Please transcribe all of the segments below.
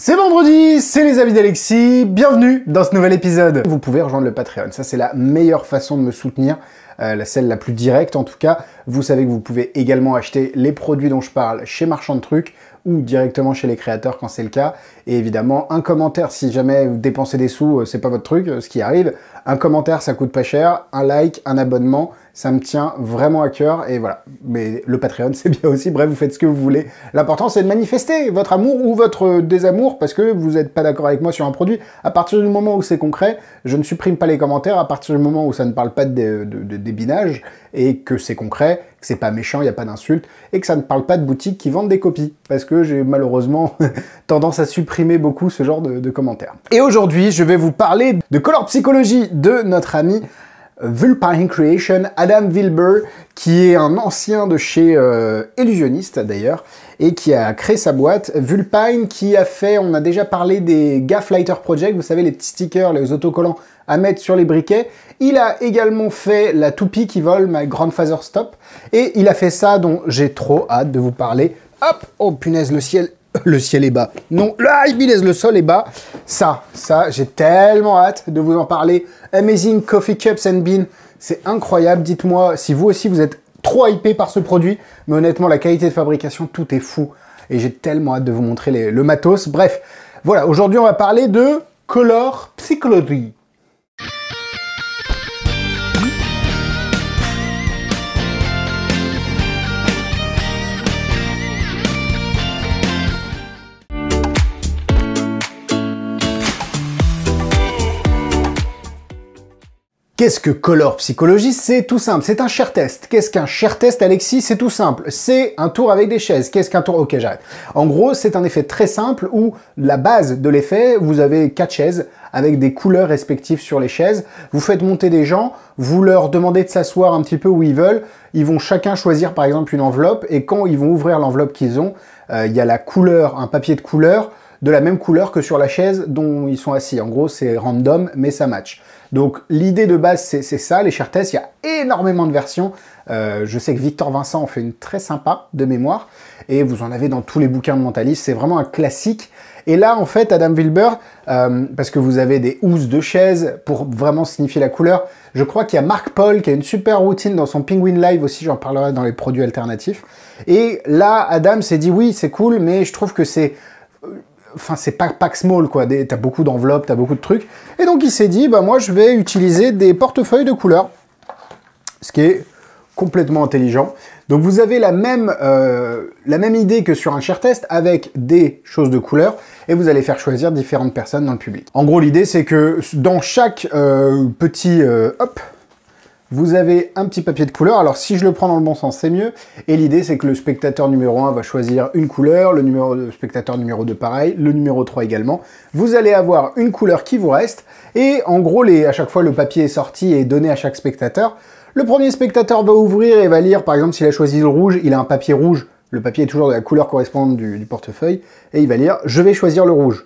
C'est vendredi, c'est les avis d'Alexis, bienvenue dans ce nouvel épisode. Vous pouvez rejoindre le Patreon, ça c'est la meilleure façon de me soutenir, euh, la celle la plus directe en tout cas. Vous savez que vous pouvez également acheter les produits dont je parle chez Marchand de Trucs, ou directement chez les créateurs quand c'est le cas. Et évidemment, un commentaire, si jamais vous dépensez des sous, euh, c'est pas votre truc, euh, ce qui arrive. Un commentaire, ça coûte pas cher. Un like, un abonnement, ça me tient vraiment à cœur. Et voilà. Mais le Patreon, c'est bien aussi. Bref, vous faites ce que vous voulez. L'important, c'est de manifester votre amour ou votre euh, désamour parce que vous n'êtes pas d'accord avec moi sur un produit. À partir du moment où c'est concret, je ne supprime pas les commentaires. À partir du moment où ça ne parle pas de débinage et que c'est concret, que c'est pas méchant, il n'y a pas d'insulte, et que ça ne parle pas de boutiques qui vendent des copies, parce que j'ai malheureusement tendance à supprimer beaucoup ce genre de, de commentaires. Et aujourd'hui, je vais vous parler de Color Psychologie de notre ami Vulpine Creation, Adam Wilber, qui est un ancien de chez euh, illusionniste d'ailleurs, et qui a créé sa boîte. Vulpine qui a fait, on a déjà parlé des Gaff Lighter Project, vous savez les petits stickers, les autocollants à mettre sur les briquets. Il a également fait la toupie qui vole, ma Grandfather Stop, et il a fait ça dont j'ai trop hâte de vous parler. Hop, oh punaise, le ciel le ciel est bas. Non, le Ibanez, le sol est bas. Ça, ça, j'ai tellement hâte de vous en parler. Amazing Coffee Cups and Bean, c'est incroyable. Dites-moi si vous aussi vous êtes trop hypé par ce produit. Mais honnêtement, la qualité de fabrication, tout est fou. Et j'ai tellement hâte de vous montrer le matos. Bref, voilà, aujourd'hui on va parler de Color Psychology. Qu'est-ce que Color Psychologie C'est tout simple, c'est un share test. Qu'est-ce qu'un share test, Alexis C'est tout simple, c'est un tour avec des chaises. Qu'est-ce qu'un tour Ok, j'arrête. En gros, c'est un effet très simple où la base de l'effet, vous avez quatre chaises avec des couleurs respectives sur les chaises. Vous faites monter des gens, vous leur demandez de s'asseoir un petit peu où ils veulent. Ils vont chacun choisir par exemple une enveloppe et quand ils vont ouvrir l'enveloppe qu'ils ont, euh, il y a la couleur, un papier de couleur de la même couleur que sur la chaise dont ils sont assis. En gros, c'est random, mais ça match. Donc l'idée de base, c'est ça, les chers tests, il y a énormément de versions. Euh, je sais que Victor Vincent en fait une très sympa de mémoire, et vous en avez dans tous les bouquins de mentalistes, c'est vraiment un classique. Et là, en fait, Adam Wilber, euh, parce que vous avez des housses de chaises pour vraiment signifier la couleur, je crois qu'il y a Marc Paul qui a une super routine dans son Penguin Live aussi, j'en parlerai dans les produits alternatifs. Et là, Adam s'est dit oui, c'est cool, mais je trouve que c'est enfin c'est pas pack small quoi, t'as beaucoup d'enveloppes, t'as beaucoup de trucs. Et donc il s'est dit, bah moi je vais utiliser des portefeuilles de couleurs, ce qui est complètement intelligent. Donc vous avez la même, euh, la même idée que sur un share test avec des choses de couleurs. et vous allez faire choisir différentes personnes dans le public. En gros l'idée c'est que dans chaque euh, petit... Euh, hop vous avez un petit papier de couleur, alors si je le prends dans le bon sens, c'est mieux. Et l'idée, c'est que le spectateur numéro 1 va choisir une couleur, le, numéro, spectateur numéro 2 pareil, le numéro 3 également. Vous allez avoir une couleur qui vous reste, et en gros, les, à chaque fois, le papier est sorti et donné à chaque spectateur. Le premier spectateur va ouvrir et va lire, par exemple, s'il a choisi le rouge, il a un papier rouge, le papier est toujours de la couleur correspondante du, du portefeuille, et il va lire « Je vais choisir le rouge ».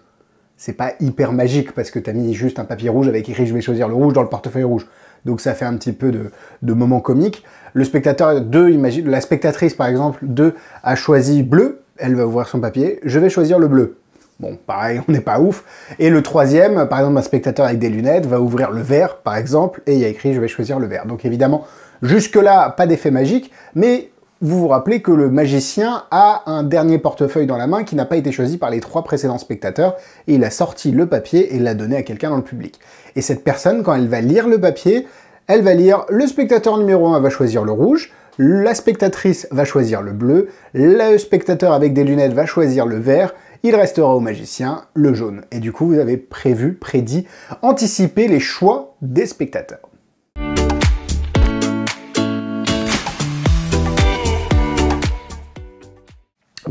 C'est pas hyper magique parce que tu as mis juste un papier rouge avec écrit « Je vais choisir le rouge » dans le portefeuille rouge donc ça fait un petit peu de, moments moment comique. Le spectateur 2, la spectatrice par exemple 2 a choisi bleu, elle va ouvrir son papier, je vais choisir le bleu. Bon, pareil, on n'est pas ouf. Et le troisième, par exemple, un spectateur avec des lunettes va ouvrir le vert, par exemple, et il y a écrit « je vais choisir le vert ». Donc évidemment, jusque-là, pas d'effet magique, mais vous vous rappelez que le magicien a un dernier portefeuille dans la main qui n'a pas été choisi par les trois précédents spectateurs, et il a sorti le papier et l'a donné à quelqu'un dans le public. Et cette personne, quand elle va lire le papier, elle va lire le spectateur numéro 1 va choisir le rouge, la spectatrice va choisir le bleu, le spectateur avec des lunettes va choisir le vert, il restera au magicien le jaune. Et du coup, vous avez prévu, prédit, anticipé les choix des spectateurs.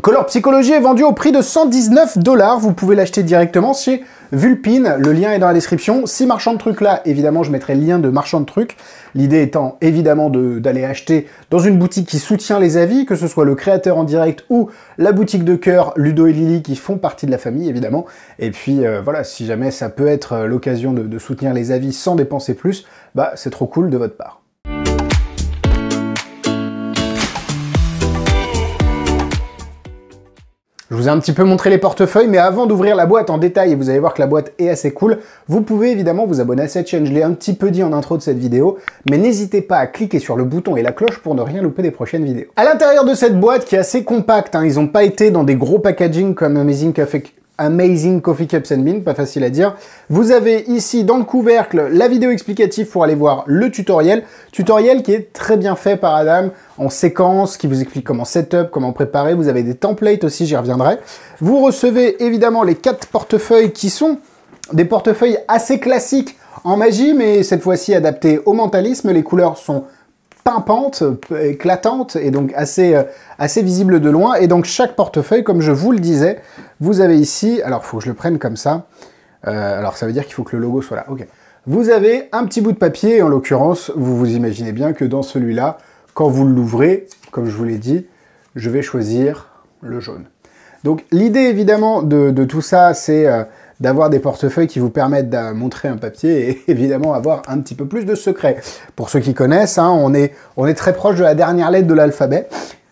Color Psychologie est vendu au prix de 119 dollars. Vous pouvez l'acheter directement chez Vulpine. Le lien est dans la description. Si marchand de trucs là, évidemment, je mettrai le lien de marchand de trucs. L'idée étant évidemment d'aller acheter dans une boutique qui soutient les avis, que ce soit le créateur en direct ou la boutique de cœur Ludo et Lily qui font partie de la famille, évidemment. Et puis euh, voilà, si jamais ça peut être euh, l'occasion de soutenir les avis sans dépenser plus, bah c'est trop cool de votre part. Je vous ai un petit peu montré les portefeuilles, mais avant d'ouvrir la boîte en détail, et vous allez voir que la boîte est assez cool, vous pouvez évidemment vous abonner à cette chaîne. Je l'ai un petit peu dit en intro de cette vidéo, mais n'hésitez pas à cliquer sur le bouton et la cloche pour ne rien louper des prochaines vidéos. À l'intérieur de cette boîte qui est assez compacte, hein, ils n'ont pas été dans des gros packaging comme Amazing Café Amazing Coffee Cups and Beans, pas facile à dire. Vous avez ici dans le couvercle la vidéo explicative pour aller voir le tutoriel. Tutoriel qui est très bien fait par Adam en séquence, qui vous explique comment setup, comment préparer. Vous avez des templates aussi, j'y reviendrai. Vous recevez évidemment les quatre portefeuilles qui sont des portefeuilles assez classiques en magie, mais cette fois-ci adaptés au mentalisme. Les couleurs sont pimpante, euh, éclatante et donc assez, euh, assez visible de loin. Et donc chaque portefeuille, comme je vous le disais, vous avez ici, alors faut que je le prenne comme ça, euh, alors ça veut dire qu'il faut que le logo soit là, ok. Vous avez un petit bout de papier, en l'occurrence, vous vous imaginez bien que dans celui-là, quand vous l'ouvrez, comme je vous l'ai dit, je vais choisir le jaune. Donc l'idée évidemment de, tout ça, c'est d'avoir des portefeuilles qui vous permettent de montrer un papier et évidemment avoir un petit peu plus de secrets. Pour ceux qui connaissent, hein, on, est, on est très proche de la dernière lettre de l'alphabet.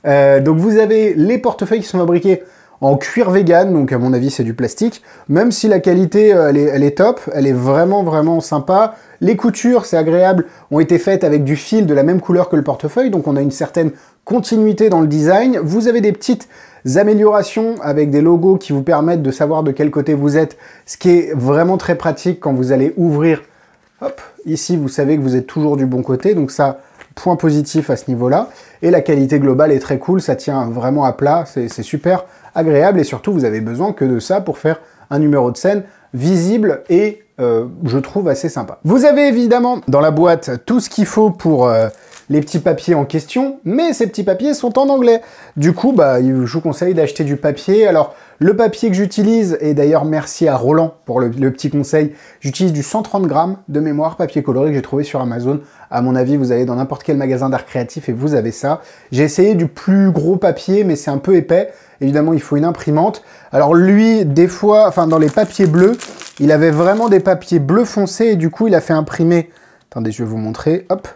Euh, donc vous avez les portefeuilles qui sont fabriqués en cuir vegan, donc à mon avis c'est du plastique, même si la qualité euh, elle est, elle est, top, elle est vraiment vraiment sympa. Les coutures, c'est agréable, ont été faites avec du fil de la même couleur que le portefeuille, donc on a une certaine continuité dans le design. Vous avez des petites améliorations avec des logos qui vous permettent de savoir de quel côté vous êtes, ce qui est vraiment très pratique quand vous allez ouvrir. Hop, ici vous savez que vous êtes toujours du bon côté, donc ça point positif à ce niveau-là. Et la qualité globale est très cool, ça tient vraiment à plat, c'est super agréable et surtout vous avez besoin que de ça pour faire un numéro de scène visible et euh, je trouve assez sympa. Vous avez évidemment dans la boîte tout ce qu'il faut pour... Euh, les petits papiers en question, mais ces petits papiers sont en anglais. Du coup, bah, je vous conseille d'acheter du papier. Alors, le papier que j'utilise, et d'ailleurs merci à Roland pour le, petit conseil, j'utilise du 130 grammes de mémoire papier coloré que j'ai trouvé sur Amazon. À mon avis, vous allez dans n'importe quel magasin d'art créatif et vous avez ça. J'ai essayé du plus gros papier, mais c'est un peu épais. Évidemment, il faut une imprimante. Alors lui, des fois, enfin dans les papiers bleus, il avait vraiment des papiers bleus foncés et du coup, il a fait imprimer... Attendez, je vais vous montrer. Hop,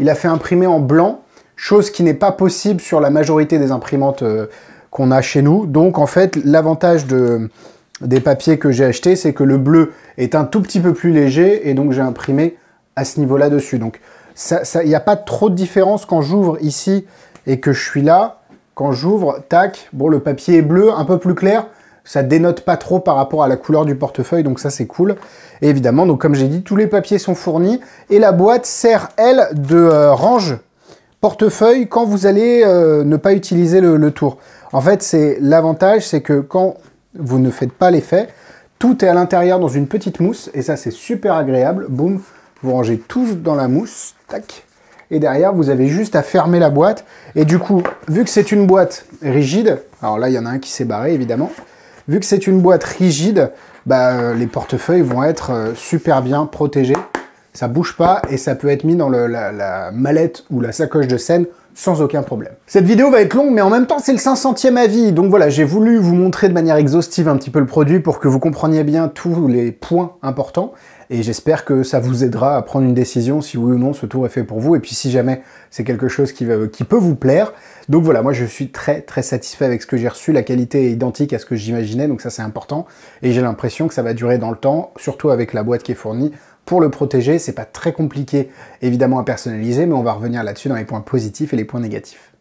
il a fait imprimer en blanc, chose qui n'est pas possible sur la majorité des imprimantes euh, qu'on a chez nous. Donc en fait, l'avantage des papiers que j'ai achetés, c'est que le bleu est un tout petit peu plus léger et donc j'ai imprimé à ce niveau-là dessus. Donc il n'y a pas trop de différence quand j'ouvre ici et que je suis là. Quand j'ouvre, tac, bon le papier est bleu, un peu plus clair, ça dénote pas trop par rapport à la couleur du portefeuille, donc ça c'est cool. Et évidemment, donc comme j'ai dit, tous les papiers sont fournis et la boîte sert, elle, de euh, range portefeuille quand vous allez euh, ne pas utiliser le, tour. En fait, c'est l'avantage, c'est que quand vous ne faites pas l'effet, tout est à l'intérieur dans une petite mousse et ça c'est super agréable. Boum, vous rangez tout dans la mousse, tac. Et derrière, vous avez juste à fermer la boîte. Et du coup, vu que c'est une boîte rigide, alors là, il y en a un qui s'est barré, évidemment. Vu que c'est une boîte rigide, bah, euh, les portefeuilles vont être euh, super bien protégés ça bouge pas et ça peut être mis dans la, mallette ou la sacoche de scène sans aucun problème. Cette vidéo va être longue, mais en même temps, c'est le 500e avis, donc voilà, j'ai voulu vous montrer de manière exhaustive un petit peu le produit pour que vous compreniez bien tous les points importants, et j'espère que ça vous aidera à prendre une décision si oui ou non ce tour est fait pour vous, et puis si jamais c'est quelque chose qui peut vous plaire. Donc voilà, moi je suis très très satisfait avec ce que j'ai reçu, la qualité est identique à ce que j'imaginais, donc ça c'est important, et j'ai l'impression que ça va durer dans le temps, surtout avec la boîte qui est fournie, pour le protéger. C'est pas très compliqué évidemment à personnaliser, mais on va revenir là-dessus dans les points positifs et les points négatifs.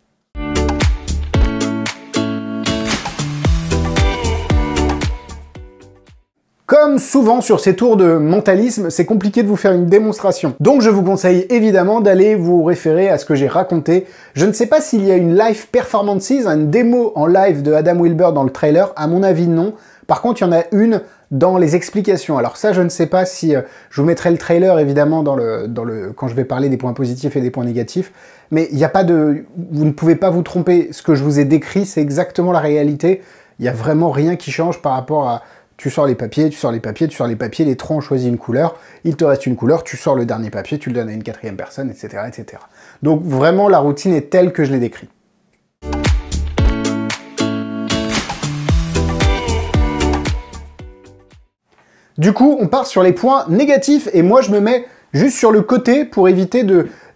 Comme souvent sur ces tours de mentalisme, c'est compliqué de vous faire une démonstration. Donc je vous conseille évidemment d'aller vous référer à ce que j'ai raconté. Je ne sais pas s'il y a une live performances, une démo en live de Adam Wilbur dans le trailer, à mon avis non. Par contre, il y en a une dans les explications. Alors ça, je ne sais pas si euh, je vous mettrai le trailer évidemment dans le, dans le, quand je vais parler des points positifs et des points négatifs, mais il n'y a pas de, vous ne pouvez pas vous tromper. Ce que je vous ai décrit, c'est exactement la réalité. Il n'y a vraiment rien qui change par rapport à tu sors les papiers, tu sors les papiers, tu sors les papiers, les trois ont choisi une couleur, il te reste une couleur, tu sors le dernier papier, tu le donnes à une quatrième personne, etc. etc. Donc vraiment, la routine est telle que je l'ai décrite. Du coup, on part sur les points négatifs et moi je me mets juste sur le côté pour éviter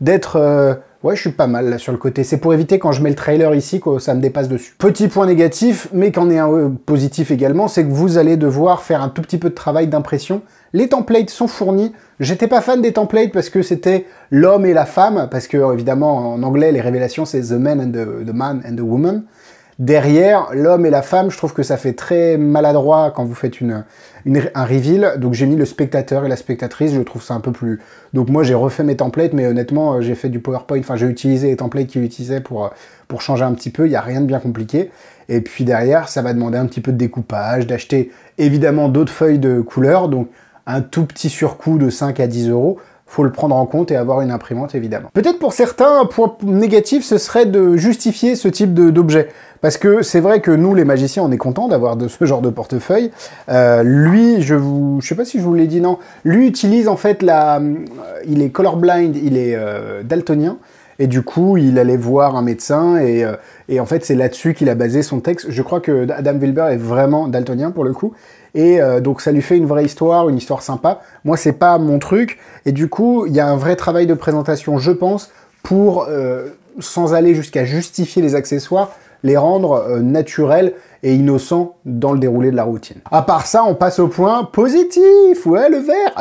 d'être euh, Ouais, je suis pas mal là sur le côté. C'est pour éviter quand je mets le trailer ici que ça me dépasse dessus. Petit point négatif, mais qu'en est un euh, positif également, c'est que vous allez devoir faire un tout petit peu de travail d'impression. Les templates sont fournis. J'étais pas fan des templates parce que c'était l'homme et la femme, parce que évidemment en anglais les révélations c'est the man and the man and the woman. Derrière, l'homme et la femme, je trouve que ça fait très maladroit quand vous faites une, un reveal. Donc j'ai mis le spectateur et la spectatrice, je trouve ça un peu plus... Donc moi j'ai refait mes templates, mais honnêtement euh, j'ai fait du PowerPoint, enfin j'ai utilisé les templates qu'il utilisait pour, euh, pour changer un petit peu, il n'y a rien de bien compliqué. Et puis derrière, ça va demander un petit peu de découpage, d'acheter évidemment d'autres feuilles de couleur, donc un tout petit surcoût de 5 à 10 euros faut le prendre en compte et avoir une imprimante évidemment. Peut-être pour certains, un point négatif, ce serait de justifier ce type d'objet. Parce que c'est vrai que nous, les magiciens, on est content d'avoir de ce genre de portefeuille. Euh, lui, je vous, je sais pas si je vous l'ai dit, non. Lui utilise en fait la, euh, il est colorblind, il est euh, daltonien. Et du coup, il allait voir un médecin et, et en fait, c'est là-dessus qu'il a basé son texte. Je crois que Adam Wilber est vraiment daltonien pour le coup. Et euh, donc ça lui fait une vraie histoire, une histoire sympa. Moi, c'est pas mon truc. Et du coup, il y a un vrai travail de présentation, je pense, pour, euh, sans aller jusqu'à justifier les accessoires, les rendre euh, naturels et innocents dans le déroulé de la routine. À part ça, on passe au point positif. Ouais, le vert.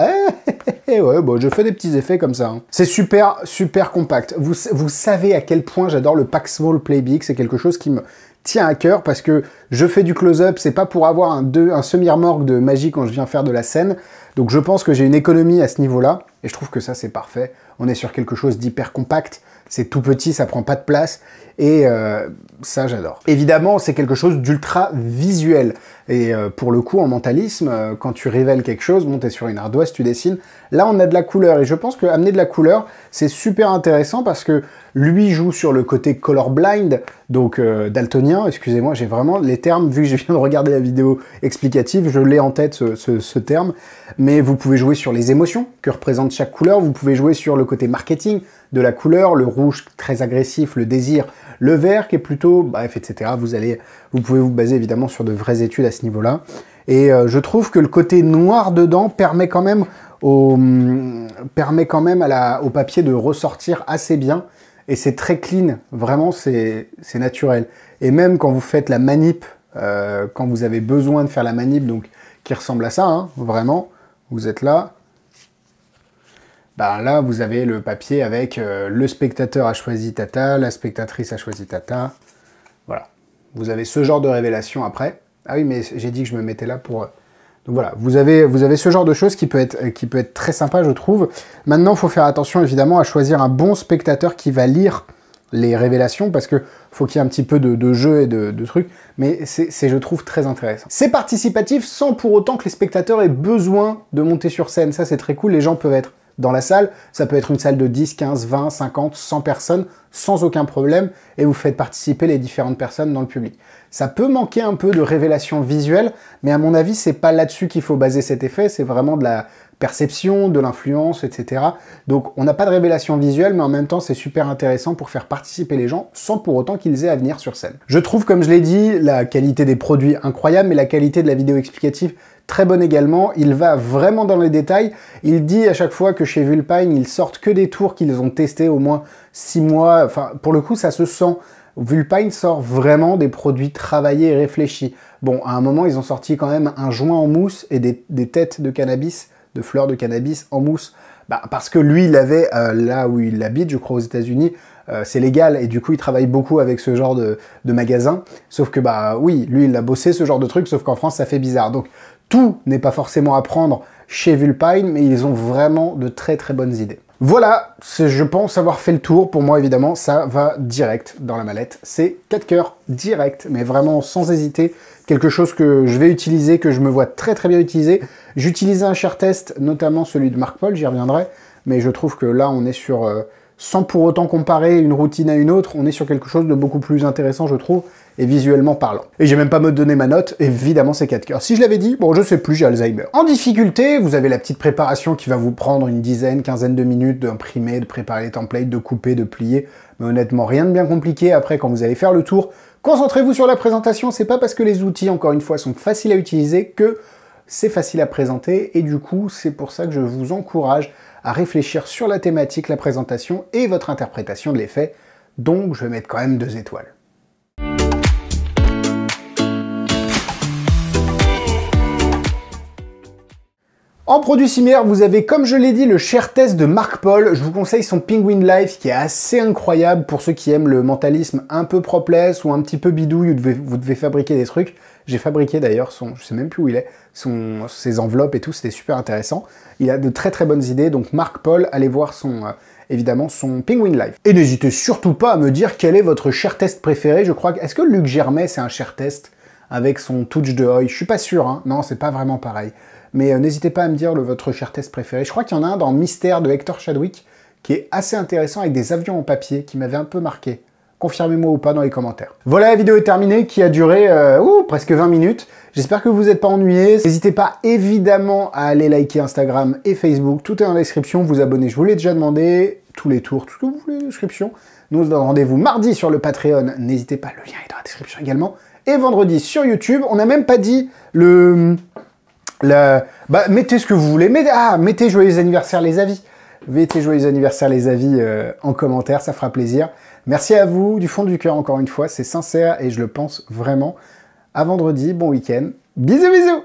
Eh, eh, eh, ouais, bon, bah, je fais des petits effets comme ça. Hein. C'est super, super compact. Vous, vous savez à quel point j'adore le pack small C'est quelque chose qui me, Tiens à cœur parce que je fais du close-up, c'est pas pour avoir un, deux, un semi-remorque de magie quand je viens faire de la scène. Donc je pense que j'ai une économie à ce niveau-là et je trouve que ça c'est parfait. On est sur quelque chose d'hyper compact, c'est tout petit, ça prend pas de place et euh, ça j'adore. Évidemment, c'est quelque chose d'ultra visuel. Et euh, pour le coup, en mentalisme, euh, quand tu révèles quelque chose, bon, t'es sur une ardoise, tu dessines. Là, on a de la couleur. Et je pense que amener de la couleur, c'est super intéressant parce que lui joue sur le côté colorblind, donc euh, daltonien. Excusez-moi, j'ai vraiment les termes, vu que je viens de regarder la vidéo explicative, je l'ai en tête ce, terme. Mais vous pouvez jouer sur les émotions que représente chaque couleur. Vous pouvez jouer sur le côté marketing de la couleur, le rouge très agressif, le désir, le vert qui est plutôt bref, etc. Vous, allez, vous pouvez vous baser évidemment sur de vraies études à ce niveau-là. Et euh, je trouve que le côté noir dedans permet quand même au, mm, permet quand même au papier de ressortir assez bien. Et c'est très clean, vraiment, c'est naturel. Et même quand vous faites la manip, euh, quand vous avez besoin de faire la manip, donc qui ressemble à ça, hein, vraiment, vous êtes là. Ben là, vous avez le papier avec euh, le spectateur a choisi Tata, la spectatrice a choisi Tata, vous avez ce genre de révélation après. Ah oui, mais j'ai dit que je me mettais là pour... Euh, donc voilà, vous avez, vous avez ce genre de choses qui peut, être, qui peut être très sympa, je trouve. Maintenant, il faut faire attention, évidemment, à choisir un bon spectateur qui va lire les révélations, parce que faut qu'il y ait un petit peu de, jeu et de trucs, mais c'est, je trouve, très intéressant. C'est participatif sans pour autant que les spectateurs aient besoin de monter sur scène, ça c'est très cool, les gens peuvent être dans la salle. Ça peut être une salle de 10, 15, 20, 50, 100 personnes sans aucun problème et vous faites participer les différentes personnes dans le public. Ça peut manquer un peu de révélation visuelle, mais à mon avis, c'est pas là-dessus qu'il faut baser cet effet, c'est vraiment de la perception, de l'influence, etc. Donc on n'a pas de révélation visuelle, mais en même temps c'est super intéressant pour faire participer les gens sans pour autant qu'ils aient à venir sur scène. Je trouve, comme je l'ai dit, la qualité des produits incroyable, mais la qualité de la vidéo explicative très bonne également. Il va vraiment dans les détails. Il dit à chaque fois que chez Vulpine, ils sortent que des tours qu'ils ont testés au moins 6 mois. Enfin, pour le coup, ça se sent. Vulpine sort vraiment des produits travaillés et réfléchis. Bon, à un moment, ils ont sorti quand même un joint en mousse et des, têtes de cannabis, de fleurs de cannabis en mousse. Bah, parce que lui, il avait, euh, là où il habite, je crois aux États-Unis, euh, c'est légal et du coup, il travaille beaucoup avec ce genre de, de magasin. Sauf que, bah oui, lui, il a bossé ce genre de truc, sauf qu'en France, ça fait bizarre. Donc, tout n'est pas forcément à prendre chez Vulpine, mais ils ont vraiment de très très bonnes idées. Voilà, je pense avoir fait le tour. Pour moi, évidemment, ça va direct dans la mallette. C'est 4 cœurs direct, mais vraiment sans hésiter. Quelque chose que je vais utiliser, que je me vois très très bien utiliser. J'utilisais un cher test, notamment celui de Marc Paul, j'y reviendrai. Mais je trouve que là, on est sur... Euh, sans pour autant comparer une routine à une autre, on est sur quelque chose de beaucoup plus intéressant, je trouve, et visuellement parlant. Et j'ai même pas me donné ma note, évidemment c'est 4 cœurs. Si je l'avais dit, bon je sais plus, j'ai Alzheimer. En difficulté, vous avez la petite préparation qui va vous prendre une dizaine, quinzaine de minutes d'imprimer, de préparer les templates, de couper, de plier, mais honnêtement rien de bien compliqué. Après, quand vous allez faire le tour, concentrez-vous sur la présentation, c'est pas parce que les outils, encore une fois, sont faciles à utiliser que c'est facile à présenter, et du coup, c'est pour ça que je vous encourage à réfléchir sur la thématique, la présentation et votre interprétation de l'effet, donc je vais mettre quand même deux étoiles. En produits similaires, vous avez, comme je l'ai dit, le Cher Test de Marc Paul. Je vous conseille son Penguin Life qui est assez incroyable pour ceux qui aiment le mentalisme un peu proplesse ou un petit peu bidouille où vous devez fabriquer des trucs. J'ai fabriqué d'ailleurs son, je sais même plus où il est, son, ses enveloppes et tout, c'était super intéressant. Il a de très très bonnes idées, donc Marc Paul, allez voir son, euh, évidemment son Penguin Life. Et n'hésitez surtout pas à me dire quel est votre Cher test préféré, je crois que... Est-ce que Luc Germain c'est un Cher test avec son touch de Hoy Je suis pas sûr, hein. non c'est pas vraiment pareil. Mais euh, n'hésitez pas à me dire le, votre Cher test préféré. Je crois qu'il y en a un dans Mystère de Hector Chadwick qui est assez intéressant avec des avions en papier qui m'avait un peu marqué. Confirmez-moi ou pas dans les commentaires. Voilà, la vidéo est terminée qui a duré euh, presque 20 minutes. J'espère que vous n'êtes pas ennuyés. N'hésitez pas évidemment à aller liker Instagram et Facebook. Tout est dans la description. Vous abonner, je vous l'ai déjà demandé. Tous les tours, tout ce que vous voulez, description. Nous donne rendez-vous mardi sur le Patreon. N'hésitez pas, le lien est dans la description également. Et vendredi sur YouTube. On n'a même pas dit le... Bah, mettez ce que vous voulez. Mettez, ah, mettez joyeux anniversaire les avis. Mettez joyeux anniversaire les avis euh, en commentaire, ça fera plaisir. Merci à vous du fond du cœur encore une fois, c'est sincère et je le pense vraiment. À vendredi, bon week-end. Bisous bisous